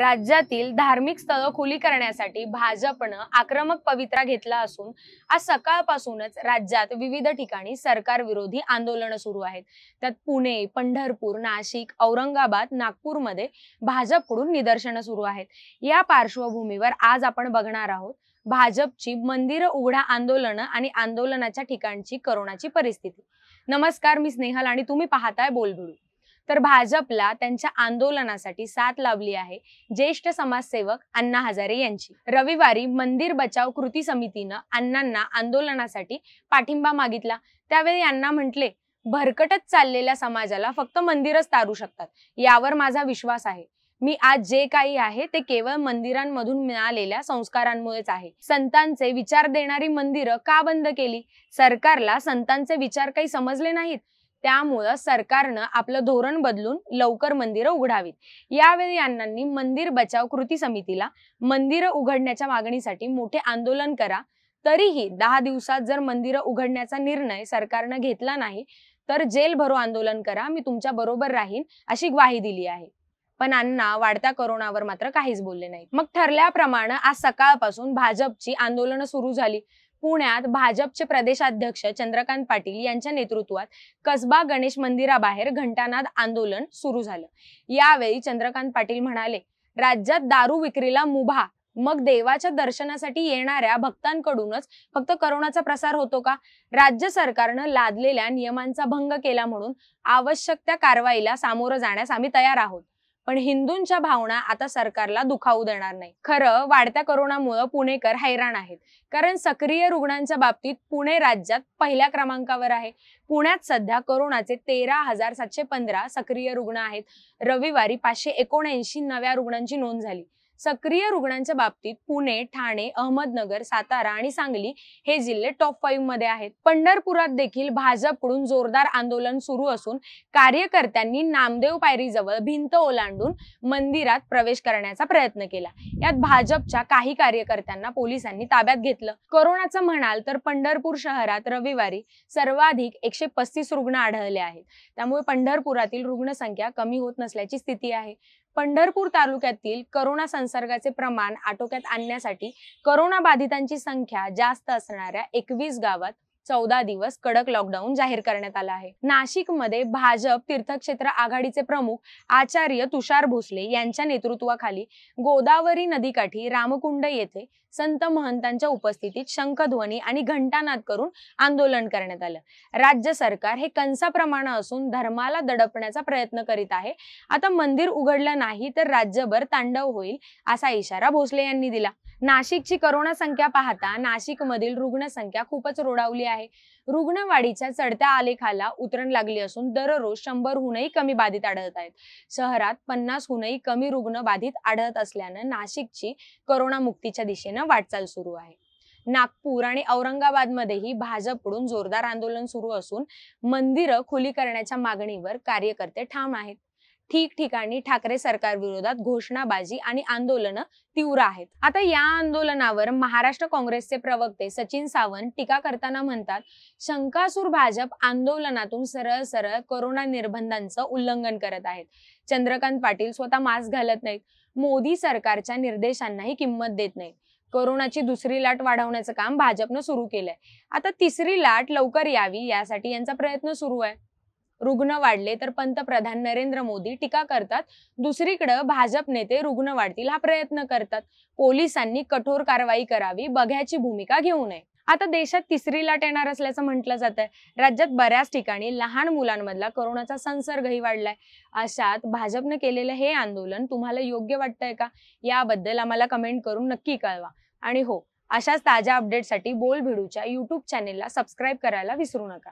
राज्यातील धार्मिक स्थळं खुली करण्यासाठी भाजपनं आक्रमक पवित्रा घेतला असून आज सकाळपासूनच राज्यात विविध ठिकाणी सरकार विरोधी आंदोलनं सुरू आहेत त्यात पुणे पंढरपूर नाशिक औरंगाबाद नागपूरमध्ये भाजपकडून निदर्शनं सुरू आहेत या पार्श्वभूमीवर आज आपण बघणार आहोत भाजपची मंदिर उघडा आंदोलन आणि आंदोलनाच्या ठिकाणची करोनाची परिस्थिती नमस्कार मी स्नेहल आणि तुम्ही पाहताय बोलबुडू तर भाजपला त्यांच्या आंदोलनासाठी साथ लाभली आहे ज्येष्ठ समाजसेवक अण्णा हजारे यांची रविवारी मंदिर बचाव कृती समितीनं अण्णांना आंदोलनासाठी पाठिंबा मागितला त्यावेळी अण्णा म्हटले भरकटच चाललेल्या समाजाला फक्त मंदिरच तारू शकतात यावर माझा विश्वास आहे मी आज जे काही आहे ते केवळ मंदिरांमधून मिळालेल्या संस्कारांमुळेच आहे संतांचे विचार देणारी मंदिरं का बंद केली सरकारला संतांचे विचार काही समजले नाहीत त्यामुळं सरकारनं आपलं धोरण बदलून लवकर मंदिरं उघडावीत यावेळी अण्णांनी मंदिर बचाव कृती समितीला मंदिरं उघडण्याच्या मागणीसाठी मोठे आंदोलन करा तरीही दहा दिवसात जर मंदिरं उघडण्याचा निर्णय सरकारनं घेतला नाही तर जेल भरो आंदोलन करा मी तुमच्या बरोबर राहीन अशी ग्वाही दिली आहे पण अण्णा वाढत्या करोनावर मात्र काहीच बोलले नाही मग ठरल्याप्रमाणे आज सकाळपासून भाजपची आंदोलन सुरू झाली पुण्यात भाजपचे प्रदेशाध्यक्ष चंद्रकांत पाटील यांच्या नेतृत्वात कसबा गणेश मंदिराबाहेर घंटानाद आंदोलन सुरू झालं यावेळी चंद्रकांत पाटील म्हणाले राज्यात दारू विक्रीला मुभा मग देवाच्या दर्शनासाठी येणाऱ्या भक्तांकडूनच फक्त करोनाचा प्रसार होतो का राज्य सरकारनं लादलेल्या नियमांचा भंग केला म्हणून आवश्यक त्या कारवाईला सामोरं जाण्यास आम्ही तयार आहोत पण हिंदूंच्या भावना आता सरकारला दुखावू देणार नाही खरं वाढत्या करोनामुळे पुणेकर हैराण आहेत कारण सक्रिय रुग्णांच्या बाबतीत पुणे राज्यात पहिल्या क्रमांकावर आहे पुण्यात सध्या करोनाचे तेरा हजार सातशे पंधरा सक्रिय रुग्ण आहेत रविवारी पाचशे एकोणऐंशी नव्या रुग्णांची नोंद झाली सक्रिय रुग्णांच्या बाबतीत पुणे ठाणे अहमदनगर सातारा आणि सांगली हे जिल्हे टॉप फाईव्ह मध्ये आहेत पंढरपुरात देखील भाजपकडून जोरदार आंदोलन सुरू असून कार्यकर्त्यांनी नामदेव पायरीजवळ भिंत ओलांडून मंदिरात प्रवेश करण्याचा प्रयत्न केला यात भाजपच्या काही कार्यकर्त्यांना पोलिसांनी ताब्यात घेतलं कोरोनाचं म्हणाल तर पंढरपूर शहरात रविवारी सर्वाधिक एकशे पस्तीस रुग्ण आढळले आहेत त्यामुळे पंढरपुरातील रुग्णसंख्या कमी होत नसल्याची स्थिती आहे पंढरपूर तालुक्यातील करोना संसर्गाचे प्रमाण आटोक्यात आणण्यासाठी करोना बाधितांची संख्या जास्त असणाऱ्या एकवीस गावात चौदा दिवस कडक लॉकडाऊन जाहीर करण्यात आला आहे नाशिकमध्ये भाजप तीर्थक्षेत्र आघाडीचे प्रमुख आचार्य तुषार भोसले यांच्या नेतृत्वाखाली गोदावरी नदीकाठी रामकुंड येथे संत महंतांच्या उपस्थितीत शंखध्वनी आणि घंटानाद करून आंदोलन करण्यात आलं राज्य सरकार हे प्रमाण असून धर्माला दडपण्याचा प्रयत्न करीत आहे आता मंदिर उघडलं नाही तर राज्यभर तांडव होईल असा इशारा भोसले यांनी दिला नाशिकची करोना संख्या पाहता नाशिकमधील रुग्णसंख्या खूपच रोडावली आहे रुग्णवाढीच्या चढत्या आलेखाला उतरण लागली असून दररोज शंभरहूनही कमी बाधित आढळत आहेत शहरात पन्नासहूनही कमी रुग्ण बाधित आढळत असल्यानं नाशिकची करोनामुक्तीच्या दिशेनं वाटचाल सुरू आहे नागपूर आणि औरंगाबादमध्येही भाजपकडून जोरदार आंदोलन सुरू असून मंदिरं खुली करण्याच्या मागणीवर कार्यकर्ते ठाम आहेत ठिकठिकाणी ठाकरे सरकार विरोधात घोषणाबाजी आणि आंदोलन तीव्र आहेत आता या आंदोलनावर महाराष्ट्र काँग्रेसचे प्रवक्ते सचिन सावंत टीका करताना म्हणतात शंकासूर भाजप आंदोलनातून सरळ सरळ कोरोना निर्बंधांचं उल्लंघन करत आहेत चंद्रकांत पाटील स्वतः मास्क घालत नाहीत मोदी सरकारच्या निर्देशांनाही किंमत देत नाहीत कोरोनाची दुसरी लाट वाढवण्याचं काम भाजपनं सुरू केलंय आता तिसरी लाट लवकर यावी यासाठी यांचा प्रयत्न सुरू आहे रुग्ण वाढले तर पंतप्रधान नरेंद्र मोदी टीका करतात दुसरीकडे भाजप नेते रुग्ण वाढतील हा प्रयत्न करतात पोलिसांनी कठोर कारवाई करावी बघ्याची भूमिका घेऊ नये आता देशात तिसरी लाट येणार असल्याचं म्हटलं जात आहे राज्यात बऱ्याच ठिकाणी लहान मुलांमधला कोरोनाचा संसर्गही वाढलाय अशात भाजपनं केलेलं हे आंदोलन तुम्हाला योग्य वाटतंय का याबद्दल आम्हाला कमेंट करून नक्की कळवा आणि हो अशाच ताज्या अपडेटसाठी बोल भिडूच्या यूट्यूब चॅनेलला सबस्क्राईब करायला विसरू नका